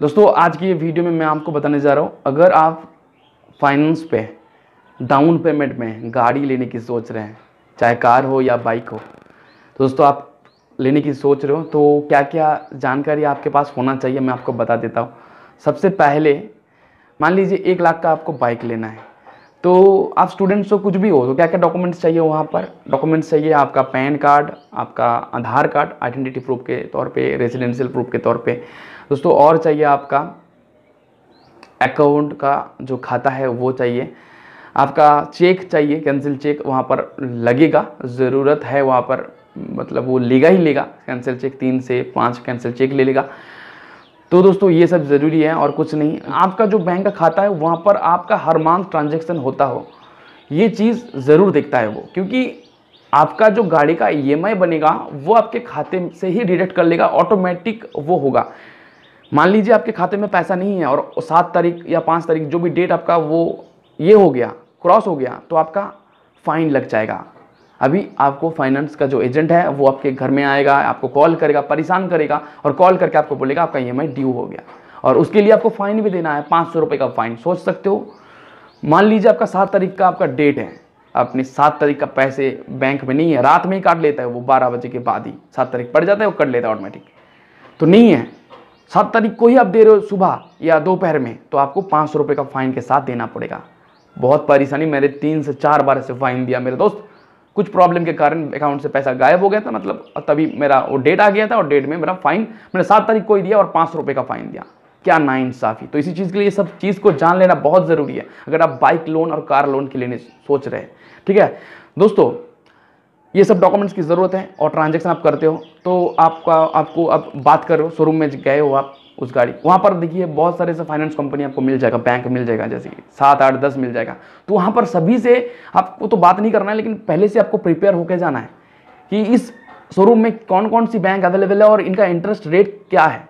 दोस्तों आज की वीडियो में मैं आपको बताने जा रहा हूँ अगर आप फाइनेंस पे डाउन पेमेंट में गाड़ी लेने की सोच रहे हैं चाहे कार हो या बाइक हो तो दोस्तों आप लेने की सोच रहे हो तो क्या क्या जानकारी आपके पास होना चाहिए मैं आपको बता देता हूँ सबसे पहले मान लीजिए एक लाख का आपको बाइक लेना है तो आप स्टूडेंट्स हो कुछ भी हो तो क्या क्या डॉक्यूमेंट्स चाहिए वहाँ पर डॉक्यूमेंट्स चाहिए आपका पैन कार्ड आपका आधार कार्ड आइडेंटिटी प्रूफ के तौर पे रेजिडेंशियल प्रूफ के तौर पे दोस्तों और चाहिए आपका अकाउंट का जो खाता है वो चाहिए आपका चेक चाहिए कैंसिल चेक वहाँ पर लगेगा ज़रूरत है वहाँ पर मतलब वो लेगा ही लेगा कैंसिल चेक तीन से पाँच कैंसिल चेक ले लेगा ले तो दोस्तों ये सब ज़रूरी है और कुछ नहीं आपका जो बैंक का खाता है वहाँ पर आपका हर मंथ ट्रांजेक्शन होता हो ये चीज़ ज़रूर देखता है वो क्योंकि आपका जो गाड़ी का ई e बनेगा वो आपके खाते से ही डिडक्ट कर लेगा ऑटोमेटिक वो होगा मान लीजिए आपके खाते में पैसा नहीं है और सात तारीख या पाँच तारीख जो भी डेट आपका वो ये हो गया क्रॉस हो गया तो आपका फाइन लग जाएगा अभी आपको फाइनेंस का जो एजेंट है वो आपके घर में आएगा आपको कॉल करेगा परेशान करेगा और कॉल करके आपको बोलेगा आपका ई e ड्यू हो गया और उसके लिए आपको फाइन भी देना है पाँच सौ रुपये का फाइन सोच सकते हो मान लीजिए आपका सात तारीख का आपका डेट है अपने सात तारीख का पैसे बैंक में नहीं है रात में ही काट लेता है वो बारह बजे के बाद ही सात तारीख पड़ जाता है वो कट लेता है ऑटोमेटिक तो नहीं है सात तारीख को ही आप दे रहे हो सुबह या दोपहर में तो आपको पाँच सौ रुपये का फाइन के साथ देना पड़ेगा बहुत परेशानी मेरे तीन से चार बार से फाइन दिया मेरे दोस्त कुछ प्रॉब्लम के कारण अकाउंट से पैसा गायब हो गया था मतलब तभी मेरा वो डेट आ गया था और डेट में मेरा फाइन मैंने सात तारीख को ही दिया और पाँच रुपये का फाइन दिया क्या नाइंसाफ़ी तो इसी चीज़ के लिए सब चीज़ को जान लेना बहुत ज़रूरी है अगर आप बाइक लोन और कार लोन के लेने सोच रहे हैं ठीक है दोस्तों ये सब डॉक्यूमेंट्स की ज़रूरत है और ट्रांजेक्शन आप करते हो तो आपका आपको आप बात करो शोरूम में गए हो आप उस गाड़ी वहाँ पर देखिए बहुत सारे से फाइनेंस कंपनी आपको मिल जाएगा बैंक मिल जाएगा जैसे कि सात आठ दस मिल जाएगा तो वहाँ पर सभी से आपको तो बात नहीं करना है लेकिन पहले से आपको प्रिपेयर होकर जाना है कि इस शोरूम में कौन कौन सी बैंक अवेलेबल है और इनका इंटरेस्ट रेट क्या है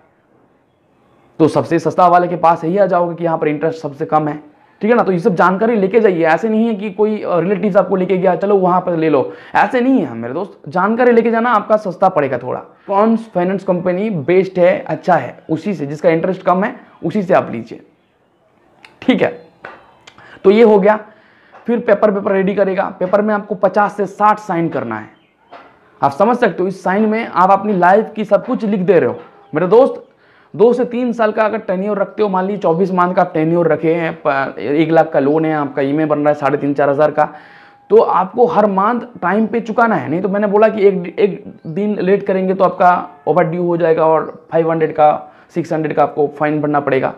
तो सबसे सस्ता वाले के पास यही आ जाओगे कि यहाँ पर इंटरेस्ट सबसे कम है ठीक है ना तो ये सब जानकारी लेके जाइए ऐसे नहीं है कि कोई रिलेटिव आपको लेके गया चलो वहां पर ले लो ऐसे नहीं है मेरे दोस्त जानकारी लेके जाना आपका सस्ता पड़ेगा थोड़ा कौन फाइनेंस कंपनी बेस्ट है अच्छा है उसी से जिसका इंटरेस्ट कम है उसी से आप लीजिए ठीक है तो ये हो गया फिर पेपर पेपर रेडी करेगा पेपर में आपको 50 से 60 साइन करना है आप समझ सकते हो इस साइन में आप अपनी लाइफ की सब कुछ लिख दे रहे हो मेरे दोस्त दो से तीन साल का अगर टेन्योर रखते हो मान लीजिए चौबीस मंथ का आप टेन्योर रखे हैं एक लाख का लोन है आपका ई बन रहा है साढ़े तीन चार हज़ार का तो आपको हर मंथ टाइम पे चुकाना है नहीं तो मैंने बोला कि एक एक दिन लेट करेंगे तो आपका ओवर ड्यू हो जाएगा और 500 का 600 का आपको फाइन भरना पड़ेगा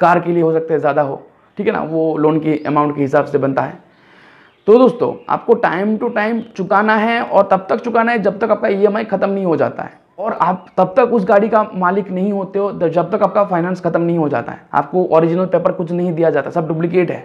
कार के लिए हो सकता है ज़्यादा हो ठीक है ना वो लोन की अमाउंट के हिसाब से बनता है तो दोस्तों आपको टाइम टू टाइम चुकाना है और तब तक चुकाना है जब तक आपका ई e खत्म नहीं हो जाता है और आप तब तक उस गाड़ी का मालिक नहीं होते हो जब तक आपका फाइनेंस खत्म नहीं हो जाता है आपको ओरिजिनल पेपर कुछ नहीं दिया जाता सब डुप्लीकेट है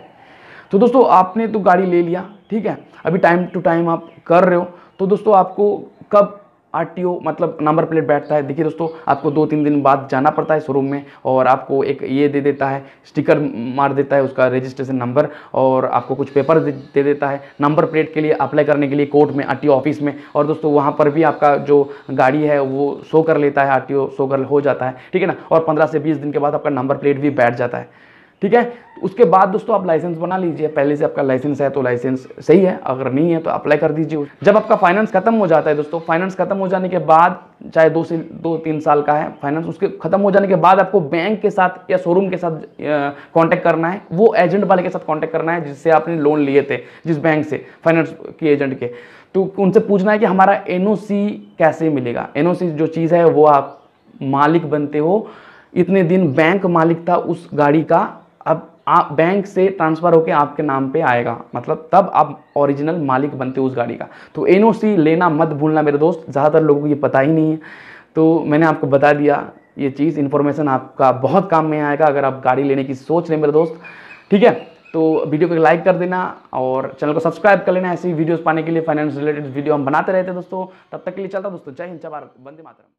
तो दोस्तों आपने तो गाड़ी ले लिया ठीक है अभी टाइम टू टाइम आप कर रहे हो तो दोस्तों आपको कब ओ मतलब नंबर प्लेट बैठता है देखिए दोस्तों आपको दो तीन दिन बाद जाना पड़ता है शोरूम में और आपको एक ये दे देता है स्टिकर मार देता है उसका रजिस्ट्रेशन नंबर और आपको कुछ पेपर दे, दे देता है नंबर प्लेट के लिए अप्लाई करने के लिए कोर्ट में आर ऑफिस में और दोस्तों वहाँ पर भी आपका जो गाड़ी है वो शो कर लेता है आर शो कर हो जाता है ठीक है ना और पंद्रह से बीस दिन के बाद आपका नंबर प्लेट भी बैठ जाता है ठीक है उसके बाद दोस्तों आप लाइसेंस बना लीजिए पहले से आपका लाइसेंस है तो लाइसेंस सही है अगर नहीं है तो अप्लाई कर दीजिए जब आपका फाइनेंस खत्म हो जाता है दोस्तों फाइनेंस खत्म हो जाने के बाद चाहे दो से दो तीन साल का है फाइनेंस उसके खत्म हो जाने के बाद आपको बैंक के साथ या शोरूम के साथ कांटेक्ट करना है वो एजेंट वाले के साथ कांटेक्ट करना है जिससे आपने लोन लिए थे जिस बैंक से फाइनेंस के एजेंट के तो उनसे पूछना है कि हमारा एन कैसे मिलेगा एन जो चीज़ है वो आप मालिक बनते हो इतने दिन बैंक मालिक था उस गाड़ी का अब आप बैंक से ट्रांसफ़र होकर आपके नाम पे आएगा मतलब तब आप ओरिजिनल मालिक बनते हो उस गाड़ी का तो एन लेना मत भूलना मेरे दोस्त ज़्यादातर लोगों को ये पता ही नहीं है तो मैंने आपको बता दिया ये चीज़ इन्फॉर्मेशन आपका बहुत काम में आएगा अगर आप गाड़ी लेने की सोच रहे मेरे दोस्त ठीक है तो वीडियो को लाइक कर देना और चैनल को सब्सक्राइब कर लेना ऐसी वीडियोस पाने के लिए फाइनेंस रिलेटेड वीडियो हम बनाते रहते हैं दोस्तों तब तक के लिए चलता दोस्तों जय हिंद जय भारत बंदे मातरम